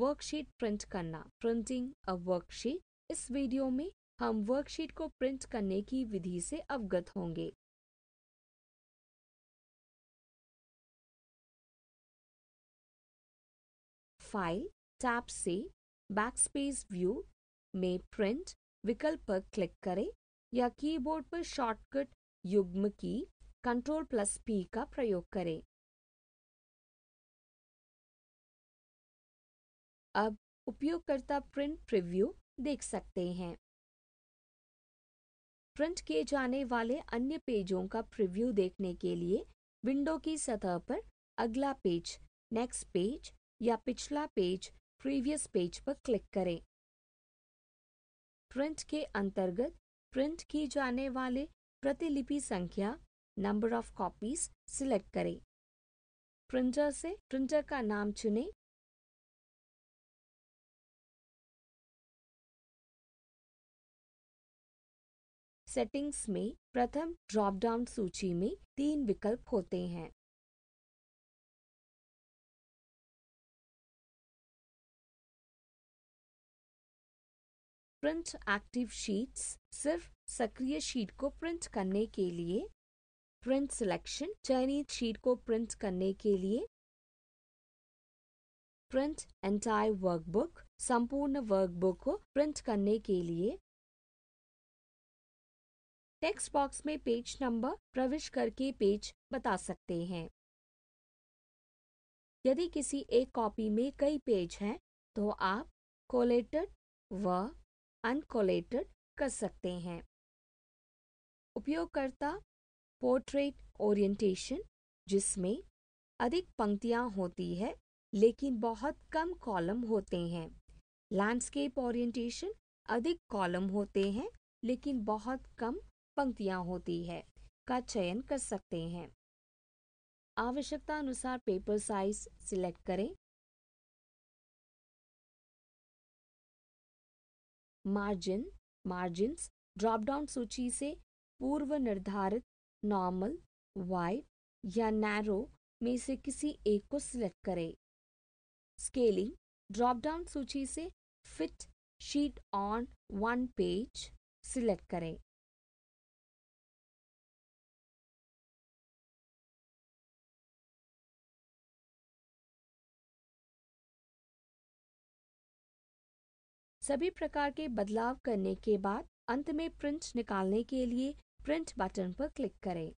worksheet print करना printing a worksheet इस video में हम वर्कशीट को प्रिंट करने की विधि से अवगत होंगे फाइल टैब से बैकस्पेस व्यू में प्रिंट विकल्प पर क्लिक करें या कीबोर्ड पर शॉर्टकट युग्म की कंट्रोल प्लस पी का प्रयोग करें अब उपयोगकर्ता प्रिंट प्रिव्यू देख सकते हैं प्रिंट किए जाने वाले अन्य पेजों का प्रिव्यू देखने के लिए विंडो की सतह पर अगला पेज नेक्स्ट पेज या पिछला पेज प्रीवियस पेज पर क्लिक करें प्रिंट के अंतर्गत प्रिंट किए जाने वाले प्रतिलिपि संख्या नंबर ऑफ कॉपीज सिलेक्ट करें प्रिंटर से प्रिंटर का नाम चुनें सेटिंग्स में प्रथम ड्रॉपडाउन सूची में तीन विकल्प होते हैं प्रिंट एक्टिव शीट्स सिर्फ सक्रिय शीट को प्रिंट करने के लिए प्रिंट सिलेक्शन चयनित शीट को प्रिंट करने के लिए प्रिंट एंटायर वर्कबुक संपूर्ण वर्कबुक को प्रिंट करने के लिए टेक्स्ट बॉक्स में पेज नंबर प्रविष्ट करके पेज बता सकते हैं यदि किसी एक कॉपी में कई पेज हैं तो आप कोलेटेड व अनकोलेटेड कर सकते हैं उपयोगकर्ता पोर्ट्रेट ओरिएंटेशन जिसमें अधिक पंक्तियां होती है लेकिन बहुत कम कॉलम होते हैं लैंडस्केप ओरिएंटेशन अधिक कॉलम होते हैं लेकिन बहुत कम पंक्तियां होती है का चयन कर सकते हैं आवश्यकता अनुसार पेपर साइज सिलेक्ट करें मार्जिन मार्जिन्स ड्रॉपडाउन सूची से पूर्व निर्धारित नॉर्मल वाइड या नैरो में से किसी एक को सिलेक्ट करें स्केलिंग ड्रॉपडाउन सूची से fit sheet on one page select करें सभी प्रकार के बदलाव करने के बाद अंत में प्रिंट निकालने के लिए प्रिंट बटन पर क्लिक करें